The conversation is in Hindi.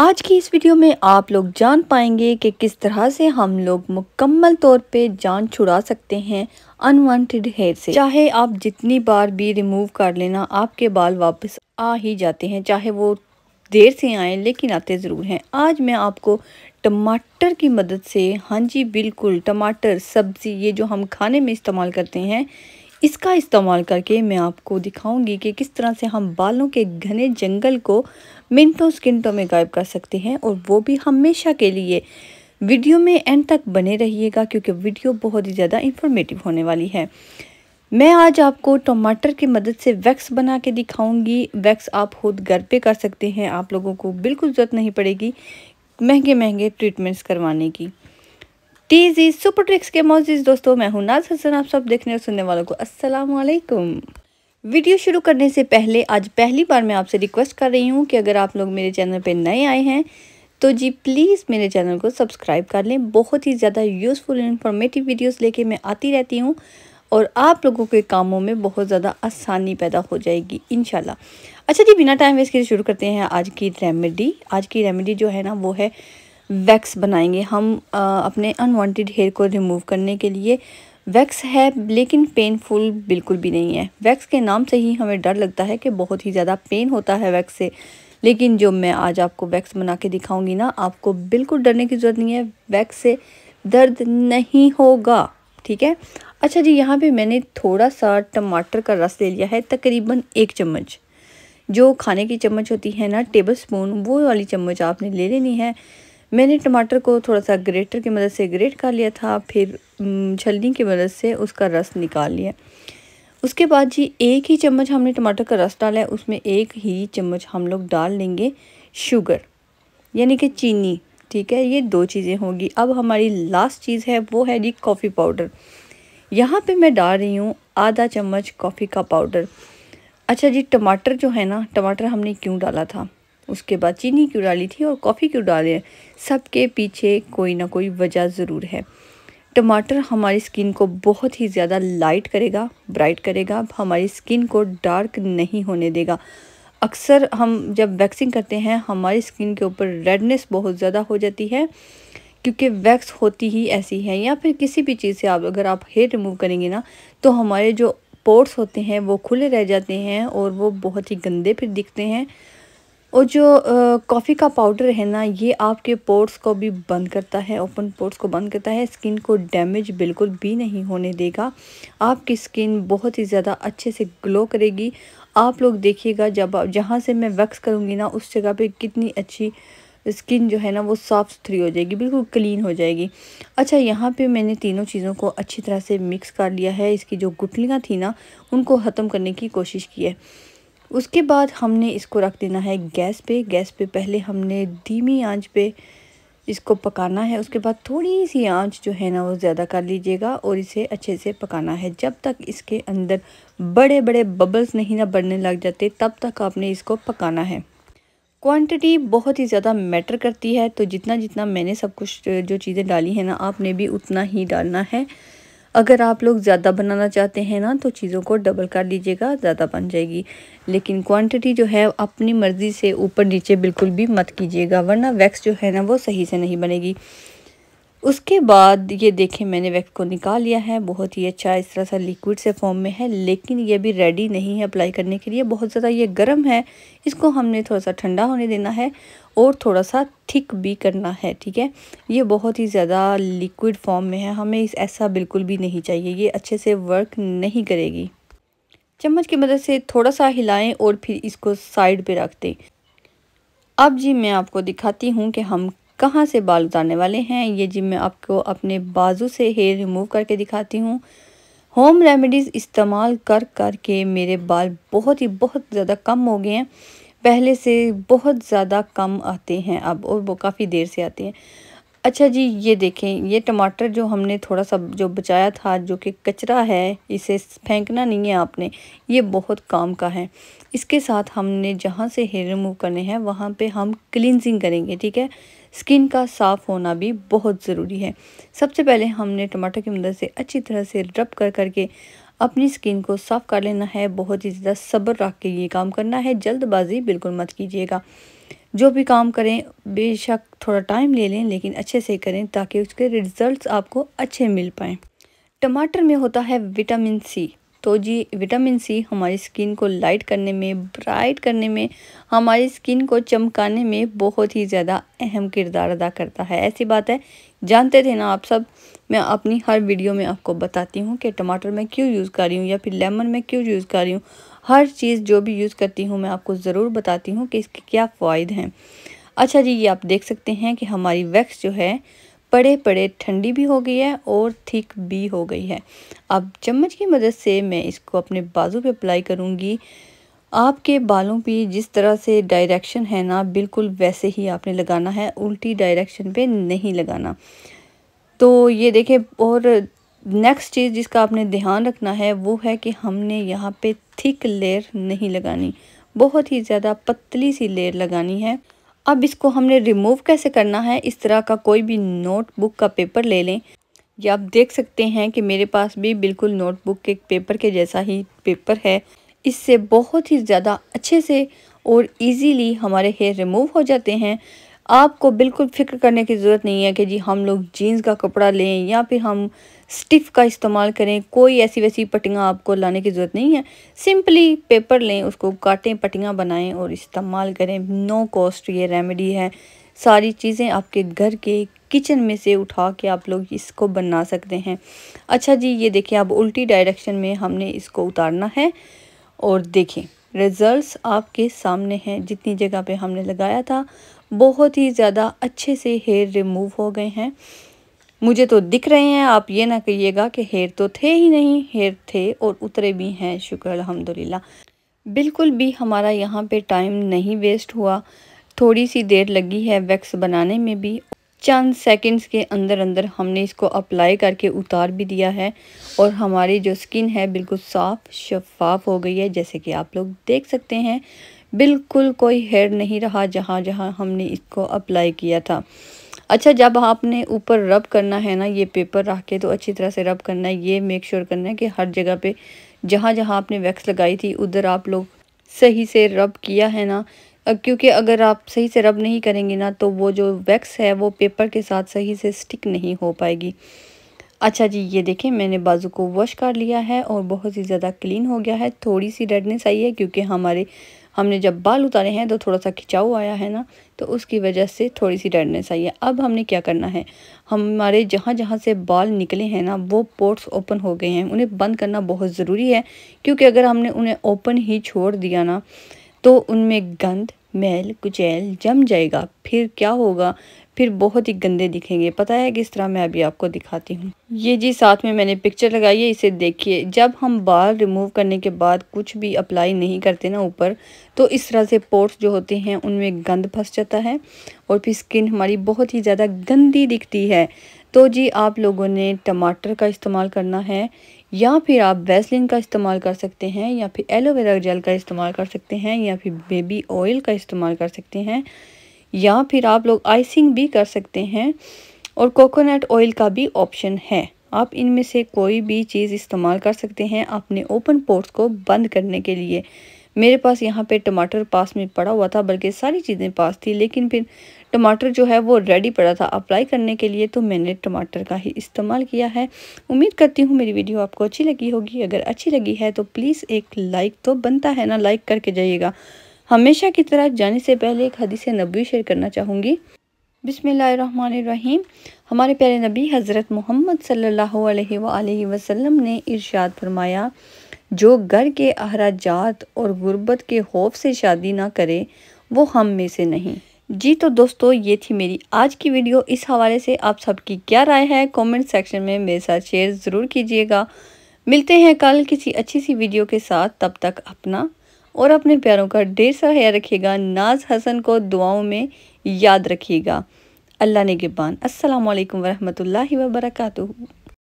आज की इस वीडियो में आप लोग जान पाएंगे कि किस तरह से हम लोग मुकम्मल तौर पे जान छुड़ा सकते हैं अनवांटेड हेयर से चाहे आप जितनी बार भी रिमूव कर लेना आपके बाल वापस आ ही जाते हैं चाहे वो देर से आए लेकिन आते ज़रूर हैं आज मैं आपको टमाटर की मदद से हाँ जी बिल्कुल टमाटर सब्ज़ी ये जो हम खाने में इस्तेमाल करते हैं इसका इस्तेमाल करके मैं आपको दिखाऊंगी कि किस तरह से हम बालों के घने जंगल को मिनटों सेकंडों में गायब कर सकते हैं और वो भी हमेशा के लिए वीडियो में एंड तक बने रहिएगा क्योंकि वीडियो बहुत ही ज़्यादा इंफॉर्मेटिव होने वाली है मैं आज आपको टमाटर की मदद से वैक्स बना के दिखाऊंगी वैक्स आप खुद घर पे कर सकते हैं आप लोगों को बिल्कुल ज़रूरत नहीं पड़ेगी महंगे महंगे ट्रीटमेंट्स करवाने की टीजी सुपर ट्रिक्स के मोजिज़ दोस्तों मैं हूं नाज हसन आप सब देखने और सुनने वालों को असलकुम वीडियो शुरू करने से पहले आज पहली बार मैं आपसे रिक्वेस्ट कर रही हूँ कि अगर आप लोग मेरे चैनल पर नए आए हैं तो जी प्लीज़ मेरे चैनल को सब्सक्राइब कर लें बहुत ही ज़्यादा यूज़फुल इन्फॉर्मेटिव वीडियोस लेके मैं आती रहती हूँ और आप लोगों के कामों में बहुत ज़्यादा आसानी पैदा हो जाएगी इन अच्छा जी बिना टाइम वेस्ट के शुरू करते हैं आज की रेमेडी आज की रेमेडी जो है ना वो है वैक्स बनाएंगे हम आ, अपने अनवांटेड हेयर को रिमूव करने के लिए वैक्स है लेकिन पेनफुल बिल्कुल भी नहीं है वैक्स के नाम से ही हमें डर लगता है कि बहुत ही ज़्यादा पेन होता है वैक्स से लेकिन जो मैं आज आपको वैक्स बना के दिखाऊंगी ना आपको बिल्कुल डरने की ज़रूरत नहीं है वैक्स से दर्द नहीं होगा ठीक है अच्छा जी यहाँ पे मैंने थोड़ा सा टमाटर का रस ले लिया है तकरीबन एक चम्मच जो खाने की चम्मच होती है ना टेबल स्पून वो वाली चम्मच आपने ले लेनी है मैंने टमाटर को थोड़ा सा ग्रेटर की मदद से ग्रेट कर लिया था फिर छलनी की मदद से उसका रस निकाल लिया उसके बाद जी एक ही चम्मच हमने टमाटर का रस डाला है उसमें एक ही चम्मच हम लोग डाल लेंगे शुगर यानी कि चीनी ठीक है ये दो चीज़ें होंगी अब हमारी लास्ट चीज़ है वो है जी कॉफ़ी पाउडर यहाँ पे मैं डाल रही हूँ आधा चम्मच कॉफ़ी का पाउडर अच्छा जी टमाटर जो है ना टमाटर हमने क्यों डाला था उसके बाद चीनी क्यों डाली थी और कॉफ़ी क्यों डाले हैं सबके पीछे कोई ना कोई वजह ज़रूर है टमाटर हमारी स्किन को बहुत ही ज़्यादा लाइट करेगा ब्राइट करेगा हमारी स्किन को डार्क नहीं होने देगा अक्सर हम जब वैक्सिंग करते हैं हमारी स्किन के ऊपर रेडनेस बहुत ज़्यादा हो जाती है क्योंकि वैक्स होती ही ऐसी है या फिर किसी भी चीज़ से आप अगर आप हेयर रिमूव करेंगे ना तो हमारे जो पोर्ट्स होते हैं वो खुले रह जाते हैं और वो बहुत ही गंदे फिर दिखते हैं और जो कॉफ़ी का पाउडर है ना ये आपके पोर्ट्स को भी बंद करता है ओपन पोर्ट्स को बंद करता है स्किन को डैमेज बिल्कुल भी नहीं होने देगा आपकी स्किन बहुत ही ज़्यादा अच्छे से ग्लो करेगी आप लोग देखिएगा जब जहाँ से मैं वैक्स करूँगी ना उस जगह पे कितनी अच्छी स्किन जो है ना वो साफ़ सुथरी हो जाएगी बिल्कुल क्लीन हो जाएगी अच्छा यहाँ पे मैंने तीनों चीज़ों को अच्छी तरह से मिक्स कर लिया है इसकी जो गुटलियाँ थी ना उनको ख़त्म करने की कोशिश की है उसके बाद हमने इसको रख देना है गैस पे गैस पे पहले हमने धीमी आंच पे इसको पकाना है उसके बाद थोड़ी सी आंच जो है ना वो ज़्यादा कर लीजिएगा और इसे अच्छे से पकाना है जब तक इसके अंदर बड़े बड़े बबल्स नहीं ना बढ़ने लग जाते तब तक आपने इसको पकाना है क्वांटिटी बहुत ही ज़्यादा मैटर करती है तो जितना जितना मैंने सब कुछ जो चीज़ें डाली हैं ना आपने भी उतना ही डालना है अगर आप लोग ज़्यादा बनाना चाहते हैं ना तो चीज़ों को डबल कर लीजिएगा ज़्यादा बन जाएगी लेकिन क्वांटिटी जो है अपनी मर्ज़ी से ऊपर नीचे बिल्कुल भी मत कीजिएगा वरना वैक्स जो है ना वो सही से नहीं बनेगी उसके बाद ये देखें मैंने वैक्स को निकाल लिया है बहुत ही अच्छा इस तरह सा लिक्विड से फॉर्म में है लेकिन ये अभी रेडी नहीं है अप्लाई करने के लिए बहुत ज़्यादा ये गर्म है इसको हमने थोड़ा सा ठंडा होने देना है और थोड़ा सा थिक भी करना है ठीक है ये बहुत ही ज़्यादा लिक्विड फॉर्म में है हमें इस ऐसा बिल्कुल भी नहीं चाहिए ये अच्छे से वर्क नहीं करेगी चम्मच की मदद से थोड़ा सा हिलाएँ और फिर इसको साइड पर रख दें अब जी मैं आपको दिखाती हूँ कि हम कहाँ से बाल उतारने वाले हैं ये जी मैं आपको अपने बाजू से हेयर रिमूव करके दिखाती हूँ होम रेमेडीज़ इस्तेमाल कर कर के मेरे बाल बहुत ही बहुत ज़्यादा कम हो गए हैं पहले से बहुत ज़्यादा कम आते हैं अब और वो काफ़ी देर से आते हैं अच्छा जी ये देखें ये टमाटर जो हमने थोड़ा सा जो बचाया था जो कि कचरा है इसे फेंकना नहीं है आपने ये बहुत काम का है इसके साथ हमने जहाँ से हेयर रिमूव करने हैं वहाँ पे हम क्लिनजिंग करेंगे ठीक है स्किन का साफ़ होना भी बहुत ज़रूरी है सबसे पहले हमने टमाटर की मदद से अच्छी तरह से रब कर करके अपनी स्किन को साफ़ कर लेना है बहुत ही ज़्यादा सब्र रख के ये काम करना है जल्दबाजी बिल्कुल मत कीजिएगा जो भी काम करें बेशक थोड़ा टाइम ले लें लेकिन अच्छे से करें ताकि उसके रिज़ल्ट आपको अच्छे मिल पाएँ टमाटर में होता है विटामिन सी तो जी विटामिन सी हमारी स्किन को लाइट करने में ब्राइट करने में हमारी स्किन को चमकाने में बहुत ही ज़्यादा अहम किरदार अदा करता है ऐसी बात है जानते थे ना आप सब मैं अपनी हर वीडियो में आपको बताती हूँ कि टमाटर मैं क्यों यूज़ कर रही हूँ या फिर लेमन में क्यों यूज़ कर रही हूँ हर चीज़ जो भी यूज़ करती हूँ मैं आपको ज़रूर बताती हूँ कि इसके क्या फ़ायदे हैं अच्छा जी ये आप देख सकते हैं कि हमारी वैक्स जो है पड़े पड़े ठंडी भी हो गई है और थिक भी हो गई है अब चम्मच की मदद से मैं इसको अपने बाजू पे अप्लाई करूँगी आपके बालों पे जिस तरह से डायरेक्शन है ना बिल्कुल वैसे ही आपने लगाना है उल्टी डायरेक्शन पे नहीं लगाना तो ये देखें और नेक्स्ट चीज़ जिसका आपने ध्यान रखना है वो है कि हमने यहाँ पर थिक लेयर नहीं लगानी बहुत ही ज़्यादा पतली सी लेयर लगानी है अब इसको हमने रिमूव कैसे करना है इस तरह का कोई भी नोटबुक का पेपर ले लें या आप देख सकते हैं कि मेरे पास भी बिल्कुल नोटबुक के पेपर के जैसा ही पेपर है इससे बहुत ही ज़्यादा अच्छे से और इजीली हमारे हेयर रिमूव हो जाते हैं आपको बिल्कुल फ़िक्र करने की ज़रूरत नहीं है कि जी हम लोग जीन्स का कपड़ा लें या फिर हम स्टिफ़ का इस्तेमाल करें कोई ऐसी वैसी पट्टियाँ आपको लाने की ज़रूरत नहीं है सिंपली पेपर लें उसको काटें पट्टियाँ बनाएं और इस्तेमाल करें नो कॉस्ट ये रेमेडी है सारी चीज़ें आपके घर के किचन में से उठा के आप लोग इसको बना सकते हैं अच्छा जी ये देखिए अब उल्टी डायरेक्शन में हमने इसको उतारना है और देखें रिज़ल्ट्स आपके सामने हैं जितनी जगह पे हमने लगाया था बहुत ही ज़्यादा अच्छे से हेयर रिमूव हो गए हैं मुझे तो दिख रहे हैं आप ये ना कहिएगा कि हेयर तो थे ही नहीं हेयर थे और उतरे भी हैं शुक्र अलहमदिल्ला बिल्कुल भी हमारा यहाँ पे टाइम नहीं वेस्ट हुआ थोड़ी सी देर लगी है वैक्स बनाने में भी चंद सेकंड्स के अंदर अंदर हमने इसको अप्लाई करके उतार भी दिया है और हमारी जो स्किन है बिल्कुल साफ़ शफाफ हो गई है जैसे कि आप लोग देख सकते हैं बिल्कुल कोई हेयर नहीं रहा जहाँ जहाँ हमने इसको अप्लाई किया था अच्छा जब आपने ऊपर रब करना है ना ये पेपर रख के तो अच्छी तरह से रब करना है ये मेक श्योर करना है कि हर जगह पे जहाँ जहाँ आपने वैक्स लगाई थी उधर आप लोग सही से रब किया है ना क्योंकि अगर आप सही से रब नहीं करेंगे ना तो वो जो वैक्स है वो पेपर के साथ सही से स्टिक नहीं हो पाएगी अच्छा जी ये देखें मैंने बाजू को वॉश कर लिया है और बहुत ही ज़्यादा क्लीन हो गया है थोड़ी सी रेडनेस आई है क्योंकि हमारे हमने जब बाल उतारे हैं तो थोड़ा सा खिंचाव आया है ना तो उसकी वजह से थोड़ी सी डरनेस आई है अब हमने क्या करना है हमारे जहाँ जहाँ से बाल निकले हैं ना वो पोर्ट्स ओपन हो गए हैं उन्हें बंद करना बहुत ज़रूरी है क्योंकि अगर हमने उन्हें ओपन ही छोड़ दिया ना तो उनमें गंद मैल कुचैल जम जाएगा फिर क्या होगा फिर बहुत ही गंदे दिखेंगे पता है किस तरह मैं अभी आपको दिखाती हूँ ये जी साथ में मैंने पिक्चर लगाई है इसे देखिए जब हम बाल रिमूव करने के बाद कुछ भी अप्लाई नहीं करते ना ऊपर तो इस तरह से पोर्ट्स जो होते हैं उनमें गंद फंस जाता है और फिर स्किन हमारी बहुत ही ज़्यादा गंदी दिखती है तो जी आप लोगों ने टमाटर का इस्तेमाल करना है या फिर आप वैसलिन का इस्तेमाल कर सकते हैं या फिर एलोवेरा जेल का इस्तेमाल कर सकते हैं या फिर बेबी ऑयल का इस्तेमाल कर सकते हैं या फिर आप लोग आइसिंग भी कर सकते हैं और कोकोनट ऑयल का भी ऑप्शन है आप इनमें से कोई भी चीज़ इस्तेमाल कर सकते हैं अपने ओपन पोर्ट्स को बंद करने के लिए मेरे पास यहाँ पे टमाटर पास में पड़ा हुआ था बल्कि सारी चीज़ें पास थी लेकिन फिर टमाटर जो है वो रेडी पड़ा था अप्लाई करने के लिए तो मैंने टमाटर का ही इस्तेमाल किया है उम्मीद करती हूँ मेरी वीडियो आपको अच्छी लगी होगी अगर अच्छी लगी है तो प्लीज़ एक लाइक तो बनता है ना लाइक करके जाइएगा हमेशा की तरह जाने से पहले एक हदीस नबी शेयर करना चाहूँगी बिसमीम हमारे प्यारे नबी हज़रत मोहम्मद सल्ला वसम ने इरशाद फरमाया जो घर के अहराजात और गुर्बत के खौफ से शादी ना करे वो हम में से नहीं जी तो दोस्तों ये थी मेरी आज की वीडियो इस हवाले से आप सबकी क्या राय है कमेंट सेक्शन में मेरे साथ शेयर ज़रूर कीजिएगा मिलते हैं कल किसी अच्छी सी वीडियो के साथ तब तक अपना और अपने प्यारों का ढेर सा ख्याल रखिएगा नाज हसन को दुआओं में याद रखिएगा अल्लाह ने गिबान असलकम वरहमल वर्का